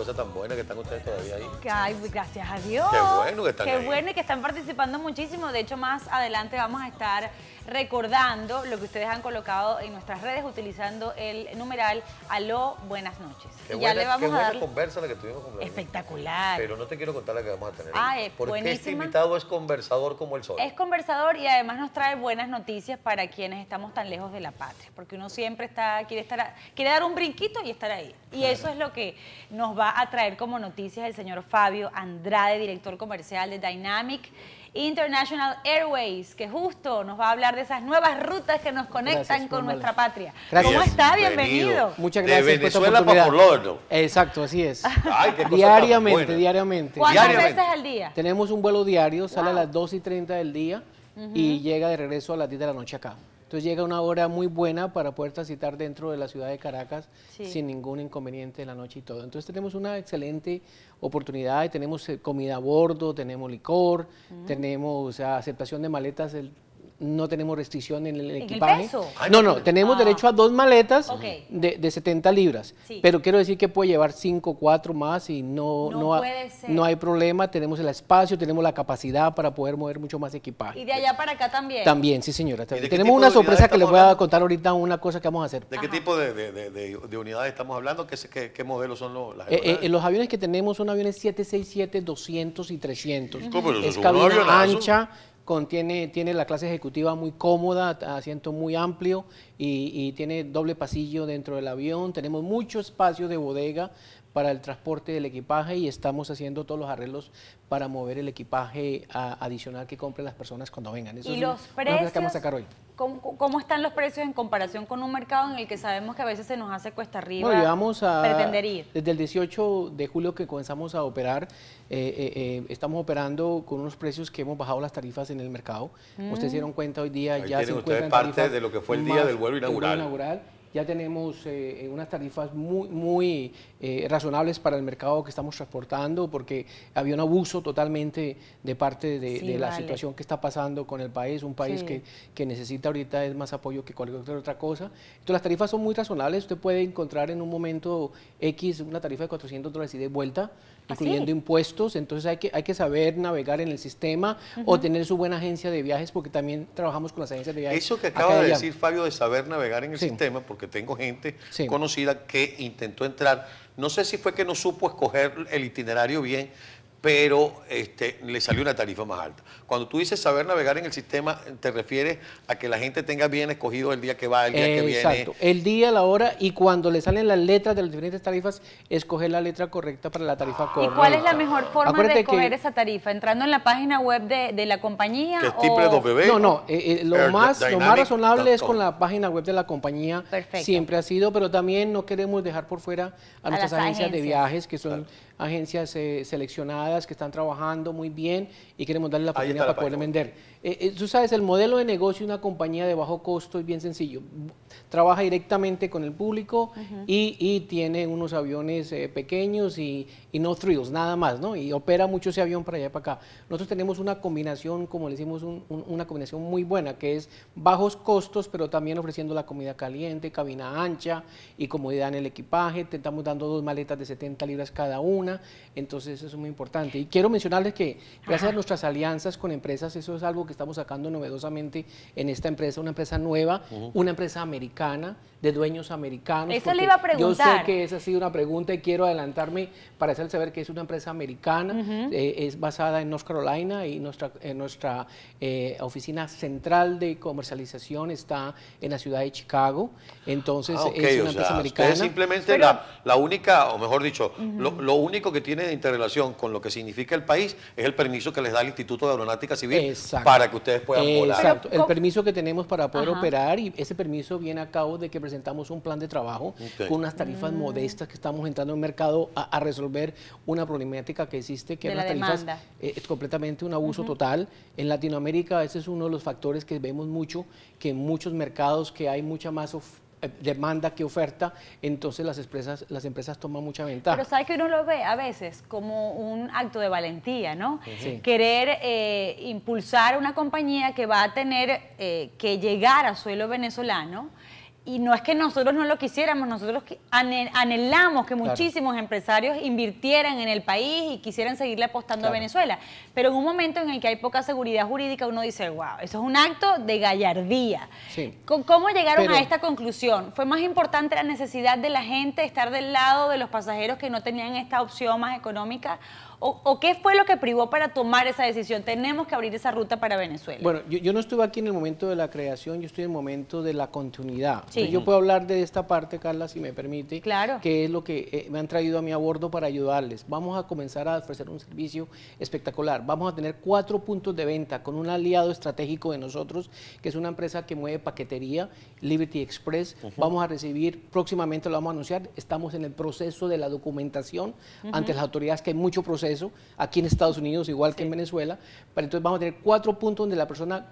cosa tan buena que están ustedes todavía ahí. Pues, gracias a Dios. Qué bueno que están Qué bueno y que están participando muchísimo. De hecho, más adelante vamos a estar recordando lo que ustedes han colocado en nuestras redes utilizando el numeral Aló, buenas noches. ya le vamos a conversa la que tuvimos con Espectacular. Pero no te quiero contar la que vamos a tener. Ah, es Porque este invitado es conversador como el sol. Es conversador y además nos trae buenas noticias para quienes estamos tan lejos de la patria. Porque uno siempre está quiere estar quiere dar un brinquito y estar ahí. Y eso es lo que nos va a traer como noticias el señor Fabio Andrade, director comercial de Dynamic International Airways, que justo nos va a hablar de esas nuevas rutas que nos conectan con nuestra patria. Gracias. ¿Cómo está? Bienvenido. Muchas gracias. por Exacto, así es. diariamente, diariamente. ¿Cuántas veces al día? Tenemos un vuelo diario, sale a las 2 y 30 del día y llega de regreso a las 10 de la noche acá. Entonces llega una hora muy buena para poder transitar dentro de la ciudad de Caracas sin ningún inconveniente en la noche y todo. Entonces tenemos una excelente oportunidad, y tenemos eh, comida a bordo, tenemos licor, tenemos aceptación de maletas el no tenemos restricción en el equipaje. No, no, tenemos ah. derecho a dos maletas de, 70 libras, pero quiero decir que puede llevar 5, 4 más y no, no, hay problema, tenemos el espacio, tenemos la capacidad para poder mover mucho más equipaje. ¿Y de allá para acá también? También, sí señora. Tenemos una sorpresa que les voy a contar ahorita, una cosa que vamos a hacer. ¿De qué tipo de, unidades estamos hablando? ¿Qué, qué, modelos son los, eh, eh, En Los aviones que tenemos son aviones 767, 200 y 300. ¿Cómo, pero es cabina ancha contiene, tiene la clase ejecutiva muy cómoda, asiento muy amplio y, tiene doble pasillo dentro del avión. Tenemos mucho espacio de bodega para el transporte del equipaje y estamos haciendo todos los arreglos para mover el equipaje adicional que compren las personas cuando vengan. Eso ¿Y los precios? Que vamos a sacar hoy. ¿Cómo, están los precios en comparación con un mercado en el que sabemos que a veces se nos hace cuesta arriba? Bueno, a, pretender ir. Desde el 18 de julio que comenzamos a operar, eh, eh, eh, estamos operando con unos precios que hemos bajado las tarifas en el mercado. Ustedes mm. se dieron cuenta hoy día ya se encuentran parte de lo que fue el día del Vuelo inaugural ya tenemos eh, eh, unas tarifas muy, muy eh, razonables para el mercado que estamos transportando, porque había un abuso totalmente de parte de, la situación que está pasando con el país, un país que, necesita ahorita es más apoyo que cualquier otra cosa. Entonces las tarifas son muy razonables, usted puede encontrar en un momento X una tarifa de 400 dólares y de vuelta, incluyendo impuestos, entonces hay que, hay que saber navegar en el sistema o tener su buena agencia de viajes, porque también trabajamos con las agencias de viajes. Eso que acaba de decir Fabio de saber navegar en el sistema, porque tengo gente conocida que intentó entrar, no sé si fue que no supo escoger el itinerario bien, pero este, le salió una tarifa más alta. Cuando tú dices saber navegar en el sistema, te refieres a que la gente tenga bien escogido el día que va, el día que viene. Exacto, el día, la hora y cuando le salen las letras de las diferentes tarifas, escoger la letra correcta para la tarifa correcta. ¿Y cuál es la mejor forma de escoger esa tarifa? ¿Entrando en la página web de, la compañía? Que es o... bebés? no, no, eh, eh, lo, eh, más, lo más razonable es con la página web de la compañía. Perfecto. Siempre ha sido, pero también no queremos dejar por fuera a, nuestras agencias, de viajes, que son agencias seleccionadas que están trabajando muy bien y queremos darle la oportunidad para poder vender. Eh, eh, tú sabes, el modelo de negocio de una compañía de bajo costo es bien sencillo. Trabaja directamente con el público y, tiene unos aviones eh, pequeños y, no thrills, nada más, ¿no? Y opera mucho ese avión para allá y para acá. Nosotros tenemos una combinación, como le decimos, una combinación muy buena, que es bajos costos, pero también ofreciendo la comida caliente, cabina ancha y comodidad en el equipaje. Te estamos dando dos maletas de 70 libras cada una, entonces eso es muy importante. Y quiero mencionarles que gracias a nuestras alianzas con empresas, eso es algo que que estamos sacando novedosamente en esta empresa, una empresa nueva, una empresa americana, de dueños americanos. Eso le iba a preguntar. Yo sé que esa ha sido una pregunta y quiero adelantarme para hacer saber que es una empresa americana, eh, es basada en North Carolina y nuestra, nuestra eh, oficina central de comercialización está en la ciudad de Chicago. Entonces ah, es una empresa americana. Es simplemente la, la, única, o mejor dicho, lo, lo único que tiene de interrelación con lo que significa el país es el permiso que les da el Instituto de Aeronáutica Civil para para que ustedes puedan eh, volar. el permiso que tenemos para poder operar y ese permiso viene a cabo de que presentamos un plan de trabajo con unas tarifas mm. modestas que estamos entrando en mercado a, resolver una problemática que existe, que las tarifas eh, es completamente un abuso total. En Latinoamérica ese es uno de los factores que vemos mucho, que en muchos mercados que hay mucha más oferta eh, demanda que oferta, entonces las empresas, las empresas toman mucha ventaja. Pero sabes que uno lo ve a veces como un acto de valentía, ¿no? Querer eh, impulsar una compañía que va a tener eh, que llegar a suelo venezolano y no es que nosotros no lo quisiéramos, nosotros anhelamos que muchísimos empresarios invirtieran en el país y quisieran seguirle apostando a Venezuela. Pero en un momento en el que hay poca seguridad jurídica, uno dice, wow, eso es un acto de gallardía. ¿Cómo llegaron a esta conclusión? ¿Fue más importante la necesidad de la gente estar del lado de los pasajeros que no tenían esta opción más económica? ¿O, qué fue lo que privó para tomar esa decisión? Tenemos que abrir esa ruta para Venezuela. Bueno, yo, yo no estuve aquí en el momento de la creación, yo estoy en el momento de la continuidad yo puedo hablar de esta parte, Carla, si me permite, claro. que es lo que eh, me han traído a mi a para ayudarles. Vamos a comenzar a ofrecer un servicio espectacular. Vamos a tener cuatro puntos de venta con un aliado estratégico de nosotros, que es una empresa que mueve paquetería, Liberty Express. Vamos a recibir, próximamente lo vamos a anunciar, estamos en el proceso de la documentación ante las autoridades, que hay mucho proceso aquí en Estados Unidos, igual que en Venezuela. Pero entonces vamos a tener cuatro puntos donde la persona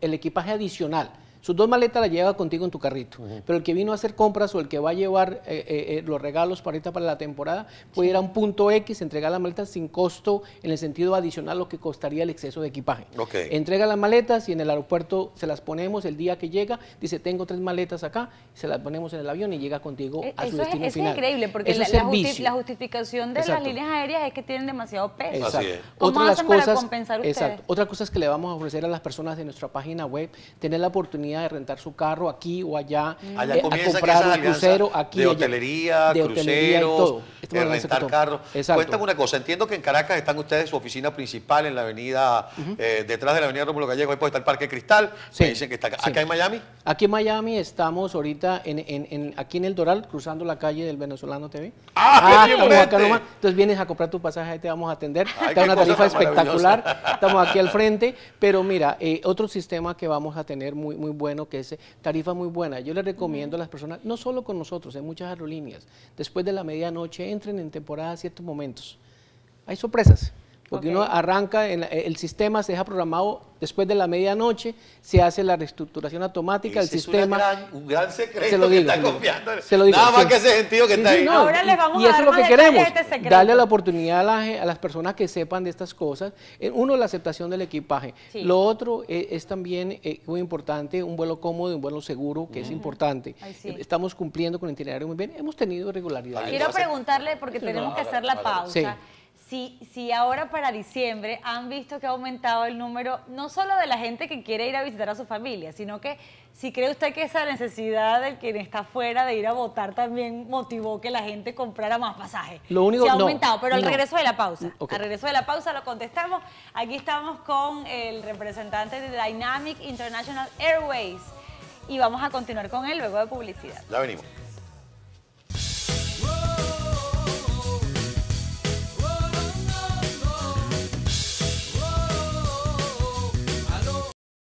el equipaje adicional sus dos maletas las lleva contigo en tu carrito. Pero el que vino a hacer compras o el que va a llevar eh, eh, eh, los regalos para para la temporada puede ir a un punto X, entregar las maletas sin costo en el sentido adicional lo que costaría el exceso de equipaje. Entrega las maletas y en el aeropuerto se las ponemos el día que llega. Dice, tengo tres maletas acá, se las ponemos en el avión y llega contigo a su destino es, eso Es increíble porque la, justificación de las líneas aéreas es que tienen demasiado peso. otras ¿Cómo cosas, para compensar ustedes? Otra cosa es que le vamos a ofrecer a las personas de nuestra página web tener la oportunidad de rentar su carro aquí o allá, allá eh, comienza a comprar un crucero aquí. De hotelería, de hotelería cruceros, de eh, rentar carros. Cuéntame una cosa, entiendo que en Caracas están ustedes su oficina principal en la avenida, eh, detrás de la avenida Romulo Gallego, ahí puede estar el Parque Cristal. Sí, dicen que está acá. en Miami? Aquí en Miami estamos ahorita en, aquí en El Doral, cruzando la calle del Venezolano TV. ¡Ah, ah Entonces vienes a comprar tu pasaje, te vamos a atender. está una tarifa espectacular. Estamos aquí al frente. Pero mira, otro sistema que vamos a tener muy, muy bueno bueno, que es tarifa muy buena. Yo le recomiendo a las personas, no solo con nosotros, en muchas aerolíneas, después de la medianoche entren en temporada a ciertos momentos. Hay sorpresas. Porque uno arranca, en el sistema se deja programado después de la medianoche, se hace la reestructuración automática del sistema. un gran secreto se lo digo, que Se lo digo, Nada más que ese sentido que está ahí. No. Ahora les vamos y a eso es lo que queremos, este darle la oportunidad a, a, las personas que sepan de estas cosas. Eh, uno, la aceptación del equipaje. Lo otro eh, es, también eh, muy importante, un vuelo cómodo, un vuelo seguro, que es mm. importante. Estamos cumpliendo con el itinerario muy bien. Hemos tenido regularidad. Quiero preguntarle, porque tenemos que hacer la pausa si, ahora para diciembre han visto que ha aumentado el número, no solo de la gente que quiere ir a visitar a su familia, sino que si cree usted que esa necesidad del quien está fuera de ir a votar también motivó que la gente comprara más pasajes. Lo único, Se ha aumentado, pero al regreso de la pausa, al regreso de la pausa lo contestamos. Aquí estamos con el representante de Dynamic International Airways y vamos a continuar con él luego de publicidad. Ya venimos.